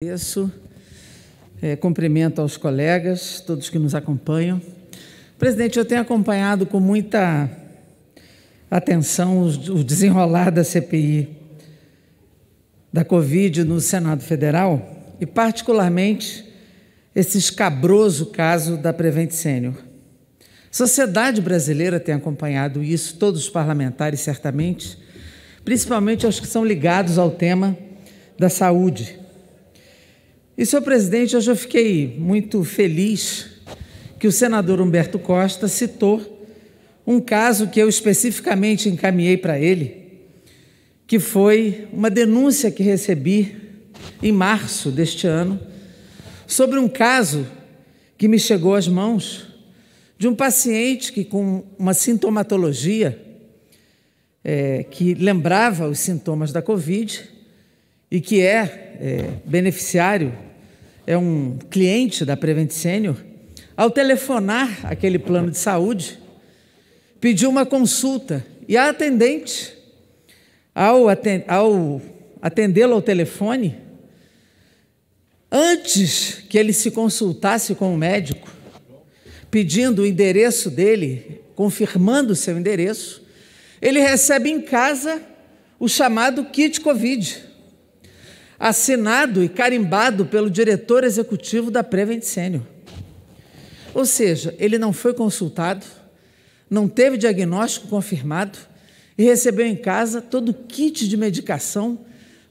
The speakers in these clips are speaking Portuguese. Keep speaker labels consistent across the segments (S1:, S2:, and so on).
S1: Agradeço, é, cumprimento aos colegas, todos que nos acompanham. Presidente, eu tenho acompanhado com muita atenção o desenrolar da CPI da Covid no Senado Federal e, particularmente, esse escabroso caso da Prevent Sênior. Sociedade brasileira tem acompanhado isso, todos os parlamentares certamente, principalmente os que são ligados ao tema da saúde e, senhor presidente, hoje eu fiquei muito feliz que o senador Humberto Costa citou um caso que eu especificamente encaminhei para ele, que foi uma denúncia que recebi em março deste ano sobre um caso que me chegou às mãos de um paciente que, com uma sintomatologia é, que lembrava os sintomas da Covid e que é, é beneficiário é um cliente da Prevent Senior, ao telefonar aquele plano de saúde, pediu uma consulta e a atendente, ao, atend ao atendê-lo ao telefone, antes que ele se consultasse com o médico, pedindo o endereço dele, confirmando o seu endereço, ele recebe em casa o chamado kit Covid assinado e carimbado pelo diretor executivo da Prevent Senior. Ou seja, ele não foi consultado, não teve diagnóstico confirmado e recebeu em casa todo o kit de medicação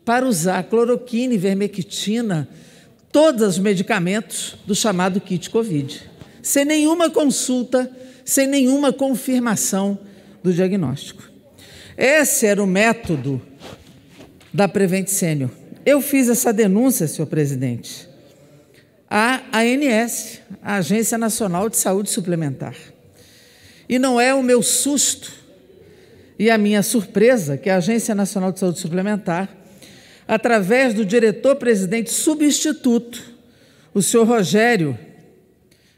S1: para usar cloroquina, vermectina, todos os medicamentos do chamado kit Covid, sem nenhuma consulta, sem nenhuma confirmação do diagnóstico. Esse era o método da Prevent Senior eu fiz essa denúncia, senhor presidente, à ANS, a Agência Nacional de Saúde Suplementar. E não é o meu susto e a minha surpresa que a Agência Nacional de Saúde Suplementar, através do diretor-presidente substituto, o senhor Rogério,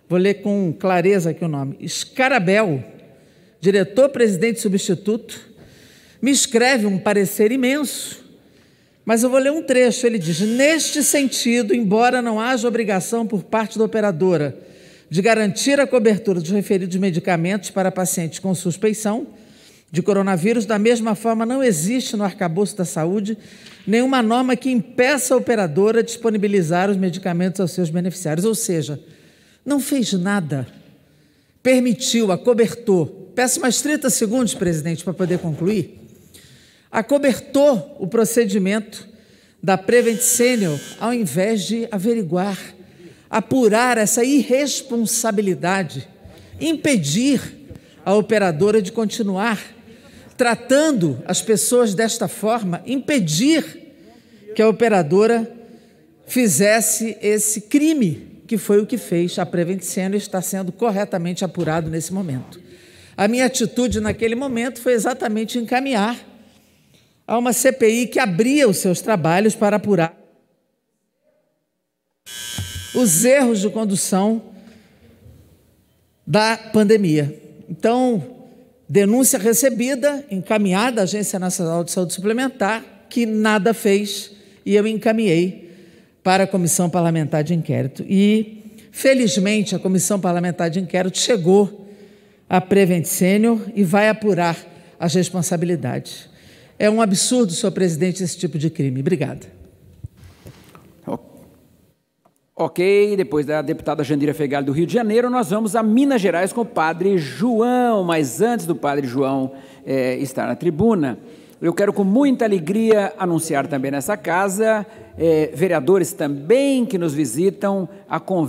S1: vou ler com clareza aqui o nome, Escarabel, diretor-presidente substituto, me escreve um parecer imenso mas eu vou ler um trecho. Ele diz: Neste sentido, embora não haja obrigação por parte da operadora de garantir a cobertura dos referidos medicamentos para pacientes com suspeição de coronavírus, da mesma forma, não existe no arcabouço da saúde nenhuma norma que impeça a operadora disponibilizar os medicamentos aos seus beneficiários. Ou seja, não fez nada, permitiu, acobertou. Peço mais 30 segundos, presidente, para poder concluir acobertou o procedimento da Prevent Senior, ao invés de averiguar, apurar essa irresponsabilidade, impedir a operadora de continuar tratando as pessoas desta forma, impedir que a operadora fizesse esse crime, que foi o que fez a Prevent Senior, está sendo corretamente apurado nesse momento. A minha atitude naquele momento foi exatamente encaminhar a uma CPI que abria os seus trabalhos para apurar os erros de condução da pandemia. Então, denúncia recebida, encaminhada à Agência Nacional de Saúde Suplementar, que nada fez, e eu encaminhei para a Comissão Parlamentar de Inquérito. E, felizmente, a Comissão Parlamentar de Inquérito chegou à Prevent Senior e vai apurar as responsabilidades. É um absurdo, senhor presidente, esse tipo de crime. Obrigada. Ok, depois da deputada Jandira Fegali do Rio de Janeiro, nós vamos a Minas Gerais com o padre João. Mas antes do padre João é, estar na tribuna, eu quero com muita alegria anunciar também nessa casa é, vereadores também que nos visitam a convite.